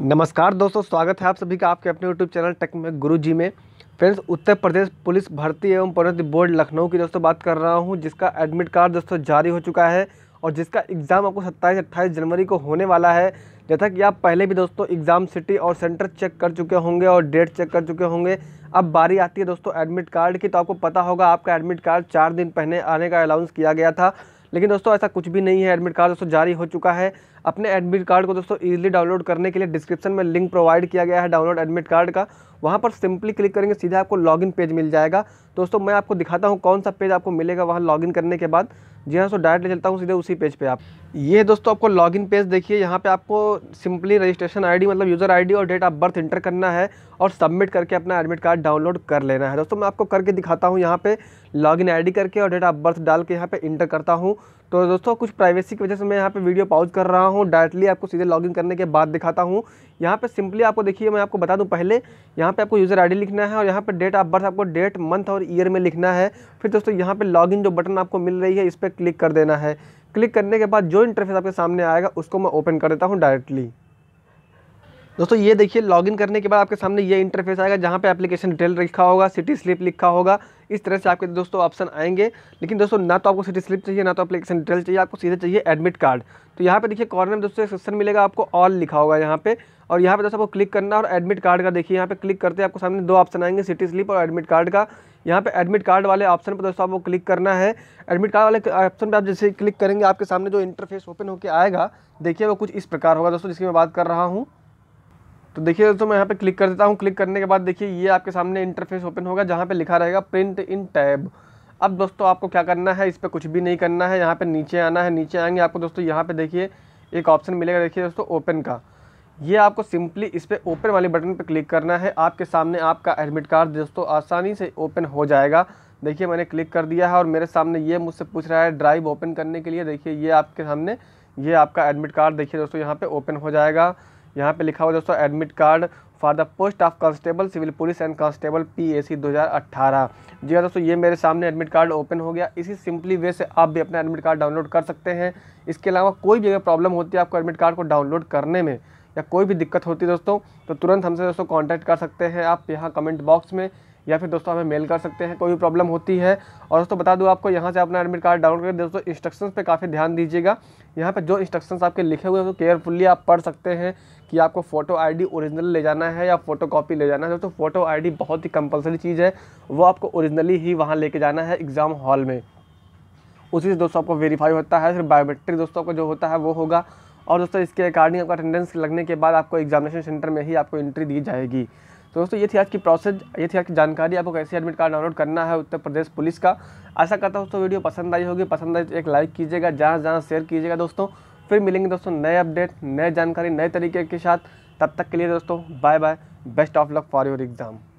नमस्कार दोस्तों स्वागत है आप सभी का आपके अपने यूट्यूब चैनल टेक में गुरु जी में फ्रेंड्स उत्तर प्रदेश पुलिस भर्ती एवं प्रोन्नति बोर्ड लखनऊ की दोस्तों बात कर रहा हूँ जिसका एडमिट कार्ड दोस्तों जारी हो चुका है और जिसका एग्ज़ाम आपको 27 अट्ठाईस जनवरी को होने वाला है जैसा कि आप पहले भी दोस्तों एग्ज़ाम सिटी और सेंटर चेक कर चुके होंगे और डेट चेक कर चुके होंगे अब बारी आती है दोस्तों एडमिट कार्ड की तो आपको पता होगा आपका एडमिट कार्ड चार दिन पहले आने का अलाउंस किया गया था लेकिन दोस्तों ऐसा कुछ भी नहीं है एडमिट कार्ड दोस्तों जारी हो चुका है अपने एडमिट कार्ड को दोस्तों ईजिली डाउनलोड करने के लिए डिस्क्रिप्शन में लिंक प्रोवाइड किया गया है डाउनलोड एडमिट कार्ड का वहाँ पर सिंपली क्लिक करेंगे सीधा आपको लॉगिन पेज मिल जाएगा दोस्तों मैं आपको दिखाता हूँ कौन सा पेज आपको मिलेगा वहाँ लॉगिन करने के बाद जी हाँ सो डायरेक्ट ले चलता हूँ सीधे उसी पेज पर आप ये दोस्तों आपको लॉगिन पेज देखिए यहाँ पे आपको सिंपली रजिस्ट्रेशन आईडी मतलब यूज़र आईडी और डेट ऑफ बर्थ इंटर करना है और सबमिट करके अपना एडमिट कार्ड डाउनलोड कर लेना है दोस्तों मैं आपको करके दिखाता हूँ यहाँ पे लॉगिन आईडी करके और डेट ऑफ बर्थ डाल के यहाँ पे इंटर करता हूँ तो दोस्तों कुछ प्राइवेसी की वजह से मैं यहाँ पर वीडियो पॉज कर रहा हूँ डायरेक्टली आपको सीधे लॉगिन करने के बाद दिखाता हूँ यहाँ पर सिंपली आपको देखिए मैं आपको बता दूँ पहले यहाँ पे आपको यूज़र आई लिखना है और यहाँ पे डेट ऑफ बर्थ आपको डेट मंथ और ईयर में लिखना है फिर दोस्तों यहाँ पर लॉगिन जो बटन आपको मिल रही है इस पर क्लिक कर देना है क्लिक करने के बाद जो इंटरफेस आपके सामने आएगा उसको मैं ओपन कर देता हूँ डायरेक्टली दोस्तों ये देखिए लॉगिन करने के बाद आपके सामने ये इंटरफेस आएगा जहाँ पे एप्लीकेशन डिटेल लिखा होगा सिटी स्लिप लिखा होगा इस तरह से आपके दोस्तों ऑप्शन आएंगे लेकिन दोस्तों ना तो आपको सिटी स्लिप चाहिए ना तो एप्लीकेशन डिटेल चाहिए आपको सीधे चाहिए एडमिट कार्ड तो यहाँ पे देखिए कॉर्नर में दोस्तों एक सेक्शन मिलेगा आपको ऑल लिखा होगा यहाँ पे और यहाँ पे दोस्तों आपको क्लिक करना और एडमिट कार्ड का देखिए यहाँ पे क्लिक करते हैं आपको सामने दो ऑप्शन आएंगे सिटी स्लिप और एडमिट कार्ड का यहाँ पे एडमिट कार्ड वाले ऑप्शन पर दोस्तों आपको क्लिक करना है एडमिट कार्ड वाले ऑप्शन पे आप जैसे क्लिक करेंगे आपके सामने जो इंटरफेस ओपन होकर आएगा देखिए वो कुछ इस प्रकार होगा दोस्तों जिसकी मैं बात कर रहा हूँ तो देखिए दोस्तों मैं यहाँ पे क्लिक कर देता हूँ क्लिक करने के बाद देखिए ये आपके सामने इंटरफेस ओपन होगा जहाँ पे लिखा रहेगा प्रिंट इन टैब अब दोस्तों आपको क्या करना है इस पर कुछ भी नहीं करना है यहाँ पे नीचे आना है नीचे आएंगे आपको दोस्तों यहाँ पे देखिए एक ऑप्शन मिलेगा देखिए दोस्तों ओपन का ये आपको सिंपली इस पर ओपन वाले बटन पर क्लिक करना है आपके सामने आपका एडमिट कार्ड दोस्तों आसानी से ओपन हो जाएगा देखिए मैंने क्लिक कर दिया है और मेरे सामने ये मुझसे पूछ रहा है ड्राइव ओपन करने के लिए देखिए ये आपके सामने ये आपका एडमिट कार्ड देखिए दोस्तों यहाँ पे ओपन हो जाएगा यहाँ पे लिखा हुआ दोस्तों admit card for the post of constable civil police and constable PAC 2018 जी हाँ दोस्तों ये मेरे सामने एडमिट कार्ड ओपन हो गया इसी सिंपली वे से आप भी अपना एडमिट कार्ड डाउनलोड कर सकते हैं इसके अलावा कोई भी अगर प्रॉब्लम होती है आपको एडमिट कार्ड को डाउनलोड करने में या कोई भी दिक्कत होती दोस्तों तो तुरंत हमसे दोस्तों कॉन्टैक्ट कर सकते हैं आप यहाँ कमेंट बॉक्स में या फिर दोस्तों हमें मेल कर सकते हैं कोई भी प्रॉब्लम होती है और दोस्तों बता दूँ आपको यहाँ से अपना एडमिट कार्ड डाउनलोड करके दोस्तों इंस्ट्रक्शंस पे काफ़ी ध्यान दीजिएगा यहाँ पे जो इंस्ट्रक्शंस आपके लिखे हुए हैं तो केयरफुली आप पढ़ सकते हैं कि आपको फ़ोटो आईडी ओरिजिनल ले जाना है या फोटो कॉपी ले जाना है दोस्तों फ़ोटो आई बहुत ही कंपलसरी चीज़ है वो आपको ओरिजिनली ही वहाँ लेके जाना है एग्ज़ाम हॉल में उसी से दोस्तों आपको वेरीफाई होता है फिर बायोमेट्रिक दोस्तों का जो होता है वो होगा और दोस्तों इसके अकॉर्डिंग आपका अटेंडेंस लगने के बाद आपको एग्जामिनेशन सेंटर में ही आपको एंट्री दी जाएगी तो दोस्तों ये थी आज की प्रोसेस ये थी आज की जानकारी आपको कैसे एडमिट कार्ड डाउनलोड करना है उत्तर प्रदेश पुलिस का आशा करता हूँ दोस्तों वीडियो पसंद आई होगी पसंद आई तो एक लाइक कीजिएगा जहाँ जहाँ शेयर कीजिएगा दोस्तों फिर मिलेंगे दोस्तों नए अपडेट नए जानकारी नए तरीके के साथ तब तक के लिए दोस्तों bye bye best of luck for your exam